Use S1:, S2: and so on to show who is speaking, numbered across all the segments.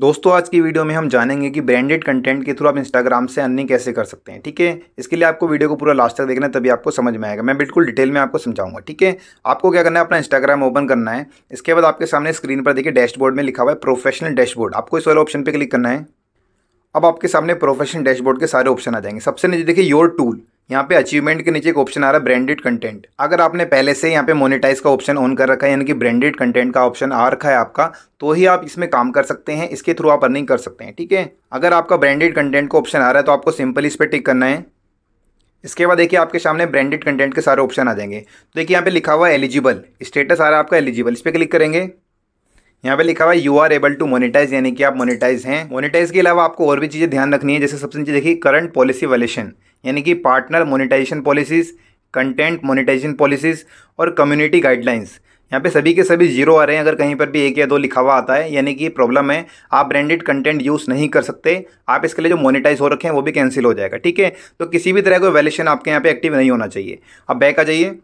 S1: दोस्तों आज की वीडियो में हम जानेंगे कि ब्रांडेड कंटेंट के थ्रू आप इंस्टाग्राम से अर्निंग कैसे कर सकते हैं ठीक है इसके लिए आपको वीडियो को पूरा लास्ट तक देखना है तभी आपको समझ में आएगा मैं बिल्कुल डिटेल में आपको समझाऊंगा ठीक है आपको क्या करना है अपना इंस्टाग्राम ओपन करना है इसके बाद आपके सामने स्क्रीन पर देखिए डैशबोर्ड में लिखा हुआ है प्रोफेशनल डैशबोर्ड आपको इस वाले ऑप्शन पर क्लिक करना है अब आपके सामने प्रोफेशनल डैशबोर्ड के सारे ऑप्शन आ जाएंगे सबसे नीचे देखिए योर टूल यहाँ पे अचीवमेंट के नीचे एक ऑप्शन आ रहा है ब्रांडेड कंटेंट अगर आपने पहले से यहाँ पे मोनेटाइज का ऑप्शन ऑन कर रखा है यानी कि ब्रांडेड कंटेंट का ऑप्शन आ रखा है आपका तो ही आप इसमें काम कर सकते हैं इसके थ्रू आप अर्निंग कर सकते हैं ठीक है अगर आपका ब्रांडेड कंटेंट का ऑप्शन आ रहा है तो आपको सिंपल इस पर टिक करना है इसके बाद देखिए आपके सामने ब्रांडेड कंटेंट के सारे ऑप्शन आ जाएंगे तो देखिए यहाँ पे लिखा हुआ एलिजिबल स्टेटस आ रहा है आपका एलिजिबल इस पर क्लिक करेंगे यहाँ पे लिखा हुआ है you are able to monetize यानी कि आप मोनेटाइज हैं मोनेटाइज के अलावा आपको और भी चीज़ें ध्यान रखनी है जैसे सबसे नीचे देखिए करंट पॉलिसी वैलेशन यानी कि partner monetization policies content monetization policies और कम्युनिटी गाइडलाइंस यहाँ पे सभी के सभी जीरो आ रहे हैं अगर कहीं पर भी एक या दो लिखा हुआ आता है यानी कि प्रॉब्लम है आप ब्रांडेड कंटेंट यूज़ नहीं कर सकते आप इसके लिए जो मोनेटाइज हो रखे हैं वो भी कैंसिल हो जाएगा ठीक है तो किसी भी तरह का वैल्यूशन आपके यहाँ पे एक्टिव नहीं होना चाहिए अब बैक आ जाइए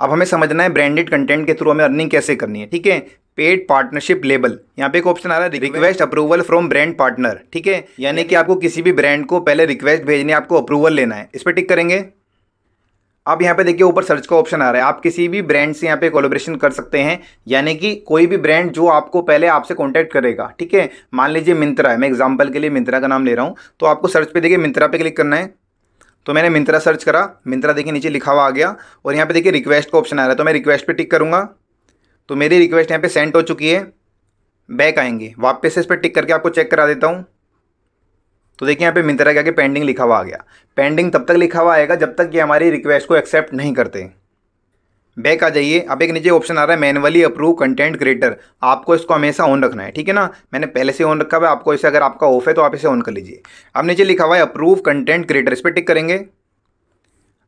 S1: अब हमें समझना है ब्रांडेड कंटेंट के थ्रू हमें अर्निंग कैसे करनी है ठीक है पेड पार्टनरशिप लेबल यहाँ पे एक ऑप्शन आ रहा है request approval from brand partner ठीक है यानी कि आपको किसी भी ब्रांड को पहले रिक्वेस्ट भेजने आपको अप्रूवल लेना है इस पर टिक करेंगे आप यहाँ पे देखिए ऊपर सर्च का ऑप्शन आ रहा है आप किसी भी ब्रांड से यहाँ पे कोलोब्रेशन कर सकते हैं यानी कि कोई भी ब्रांड जो आपको पहले आपसे कॉन्टैक्ट करेगा ठीक है मान लीजिए मिंत्रा है मैं एग्जाम्पल के लिए मिंत्रा का नाम ले रहा हूँ तो आपको सर्च पर देखिए मिंत्रा पे क्लिक करना है तो मैंने मिंत्रा सर्च करा मिंत्रा देखिए नीचे लिखा हुआ आ गया और यहाँ पे देखिए रिक्वेस्ट का ऑप्शन आ रहा है तो मैं रिक्वेस्ट पर टिक करूँगा तो मेरी रिक्वेस्ट यहाँ पे सेंड हो चुकी है बैक आएंगे वापस से इस पर टिक करके आपको चेक करा देता हूँ तो देखिए यहाँ पे मिंत्रा के आगे पेंडिंग लिखा हुआ आ गया पेंडिंग तब तक लिखा हुआ आएगा जब तक कि हमारी रिक्वेस्ट को एक्सेप्ट नहीं करते बैक आ जाइए अब एक नीचे ऑप्शन आ रहा है मैनुअली अप्रूव कंटेंट क्रिएटर आपको इसको हमेशा ऑन रखना है ठीक है ना मैंने पहले से ऑन रखा हुआ है आपको इसे अगर आपका ऑफ है तो आप इसे ऑन कर लीजिए अब नीचे लिखा हुआ है अप्रूव कंटेंट क्रिएटर इस पर टिक करेंगे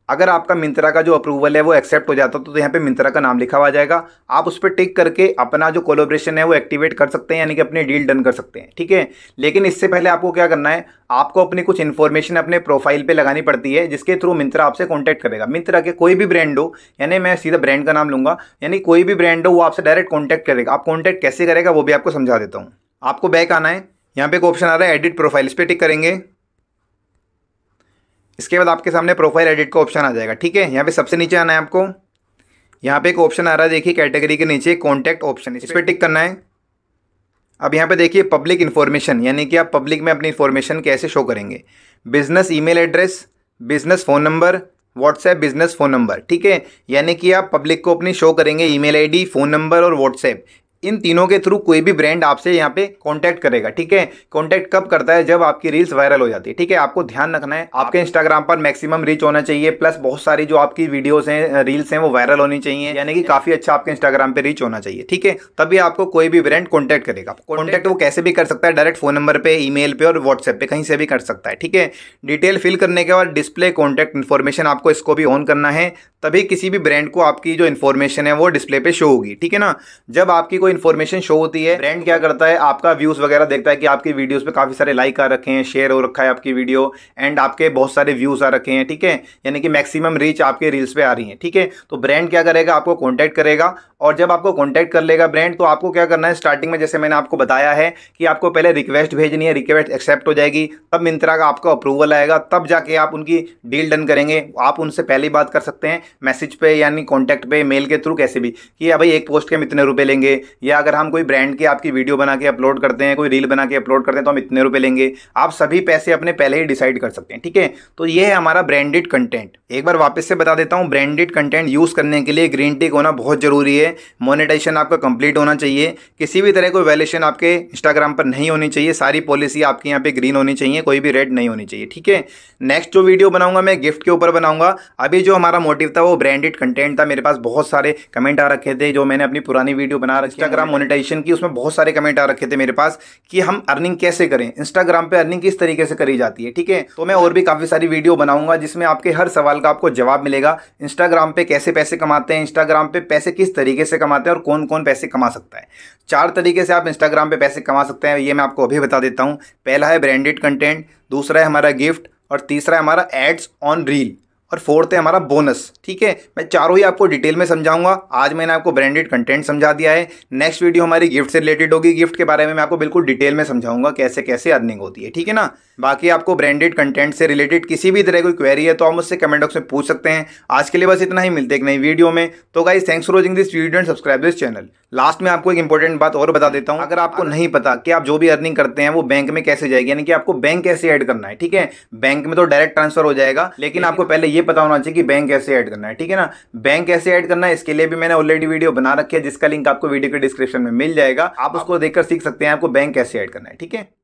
S1: अगर आपका मिंत्रा का जो अप्रूवल है वो एक्सेप्ट हो जाता तो, तो यहाँ पे मिंत्रा का नाम लिखा हुआ जाएगा आप उस पर टिक करके अपना जो कोलोब्रेशन है वो एक्टिवेट कर सकते हैं यानी कि अपनी डील डन कर सकते हैं ठीक है लेकिन इससे पहले आपको क्या करना है आपको अपनी कुछ इन्फॉर्मेशन अपने प्रोफाइल पे लगानी पड़ती है जिसके थ्रू मिंत्रा आपसे कॉन्टैक्ट करेगा मिंत्रा के कोई भी ब्रांड हो यानी मैं सीधा ब्रांड का नाम लूँगा यानी कोई भी ब्रांड हो वो आपसे डायरेक्ट कॉन्टैक्ट करेगा आप कॉन्टैक्ट कैसे करेगा वो भी आपको समझा देता हूँ आपको बैक आना है यहाँ पे एक ऑप्शन आ रहा है एडिट प्रोफाइल इस पर टिक करेंगे इसके बाद आपके सामने प्रोफाइल एडिट का ऑप्शन आ जाएगा ठीक है यहाँ पे सबसे नीचे आना है आपको यहाँ पे एक ऑप्शन आ रहा है देखिए कैटेगरी के नीचे कॉन्टैक्ट ऑप्शन इस पर टिक करना है अब यहाँ पे देखिए पब्लिक इन्फॉर्मेशन यानी कि आप पब्लिक में अपनी इन्फॉर्मेशन कैसे शो करेंगे business e address business phone number WhatsApp business phone number ठीक है यानी कि आप पब्लिक को अपनी शो करेंगे ईमेल आईडी फ़ोन नंबर और व्हाट्सएप इन तीनों के थ्रू कोई भी ब्रांड आपसे यहाँ पे कांटेक्ट करेगा ठीक है कांटेक्ट कब करता है जब आपकी रील्स वायरल हो जाती है ठीक है आपको ध्यान रखना है आपके इंस्टाग्राम पर मैक्सिमम रीच होना चाहिए प्लस बहुत सारी जो आपकी वीडियोस हैं रील्स हैं वो वायरल होनी चाहिए यानी कि काफी अच्छा आपके इंस्टाग्राम पर रीच होना चाहिए ठीक है तभी आपको कोई भी ब्रांड कॉन्टैक्ट करेगा कॉन्टैक्ट वो कैसे भी कर सकता है डायरेक्ट फोन नंबर पर ई पे और व्हाट्सएप पे कहीं से भी कर सकता है ठीक है डिटेल फिल करने के बाद डिस्प्ले कॉन्टैक्ट इन्फॉर्मेशन आपको इसको भी ऑन करना है तभी किसी भी ब्रांड को आपकी जो इन्फॉर्मेशन है वो डिस्प्ले पे शो होगी ठीक है ना जब आपकी कोई इन्फॉर्मेशन शो होती है ब्रांड क्या करता है आपका व्यूज वगैरह देखता है कि आपकी वीडियोस पे काफ़ी सारे लाइक आ रखे हैं शेयर हो रखा है आपकी वीडियो एंड आपके बहुत सारे व्यूज आ रखे हैं ठीक है यानी कि मैक्सिमम रीच आपके रील्स पे आ रही है ठीक है तो ब्रांड क्या करेगा आपको कॉन्टैक्ट करेगा और जब आपको कॉन्टैक्ट कर लेगा ब्रांड तो आपको क्या करना है स्टार्टिंग में जैसे मैंने आपको बताया है कि आपको पहले रिक्वेस्ट भेजनी है रिक्वेस्ट एक्सेप्ट हो जाएगी तब मिंत्रा का आपका अप्रूवल आएगा तब जाके आप उनकी डील डन करेंगे आप उनसे पहले बात कर सकते हैं मैसेज पे यानी कॉन्टैक्ट पे मेल के थ्रू कैसे भी कि भाई एक पोस्ट के हम इतने रुपए लेंगे या अगर हम कोई ब्रांड की आपकी वीडियो बना के अपलोड करते हैं कोई रील बना के अपलोड करते हैं तो हम इतने रुपये लेंगे आप सभी पैसे अपने पहले ही डिसाइड कर सकते हैं ठीक है तो ये है हमारा ब्रांडेड कंटेंट एक बार वापस से बता देता हूँ ब्रांडेड कंटेंट यूज़ करने के लिए ग्रीन टिक होना बहुत ज़रूरी है मोनिटाइजेशन आपका कंप्लीट होना चाहिए किसी भी तरह कोई वैल्यूशन आपके इंस्टाग्राम पर नहीं होनी चाहिए सारी पॉलिसी आपके यहाँ पे ग्रीन होनी चाहिए कोई भी रेड नहीं होनी चाहिए ठीक है नेक्स्ट जो वीडियो बनाऊंगा मैं गिफ्ट के ऊपर बनाऊंगा अभी जो हमारा मोटिव था वो ब्रांडेड कंटेंट था मेरे पास बहुत सारे कमेंट आ रखे थे जो मैंने अपनी पुरानी वीडियो बना रखी इंस्टाग्राम मोनिटाइजेशन की उसमें बहुत सारे कमेंट आ रखे थे मेरे पास कि हम अर्निंग कैसे करें इंस्टाग्राम पे अर्निंग किस तरीके से करी जाती है ठीक है तो मैं और भी काफ़ी सारी वीडियो बनाऊंगा जिसमें आपके हर सवाल का आपको जवाब मिलेगा इंस्टाग्राम पे कैसे पैसे कमाते हैं इंस्टाग्राम पे पैसे किस तरीके से कमाते हैं और कौन कौन पैसे कमा सकता है चार तरीके से आप इंस्टाग्राम पे पैसे कमा सकते हैं ये मैं आपको अभी बता देता हूँ पहला है ब्रांडेड कंटेंट दूसरा है हमारा गिफ्ट और तीसरा है हमारा एड्स ऑन रील और फोर्थ है हमारा बोनस ठीक है मैं चारों ही आपको डिटेल में समझाऊंगा आज मैंने आपको ब्रांडेड कंटेंट समझा दिया है नेक्स्ट वीडियो हमारी गिफ्ट से रिलेटेड होगी गिफ्ट के बारे में मैं आपको बिल्कुल डिटेल में समझाऊंगा कैसे कैसे अर्निंग होती है ठीक है ना बाकी आपको ब्रांडेड कंटेंट से रिलेटेड किसी भी तरह की क्वेरी है तो आप मुझसे कमेंट बॉक्स में पूछ सकते हैं आज के लिए बस इतना ही मिलते एक नई वीडियो में तो guys thanks for watching this video and subscribe this channel last में आपको एक इंपॉर्टेंट बात और बता देता हूँ अगर आपको नहीं पता कि आप जो भी अर्निंग करते हैं वो बैंक में कैसे जाएगी यानी कि आपको बैंक कैसे ऐड करना है ठीक है बैंक में तो डायरेक्ट ट्रांसफर हो जाएगा लेकिन आपको पहले ये पता होना चाहिए कि बैंक कैसे ऐड करना है ठीक है ना बैंक कैसे ऐड करना है इसके लिए भी मैंने ऑलरेडी वीडियो बना रखी है जिसका लिंक आपको वीडियो के डिस्क्रिप्शन में मिल जाएगा आप उसको देखकर सीख सकते हैं आपको बैंक कैसे ऐड करना है ठीक है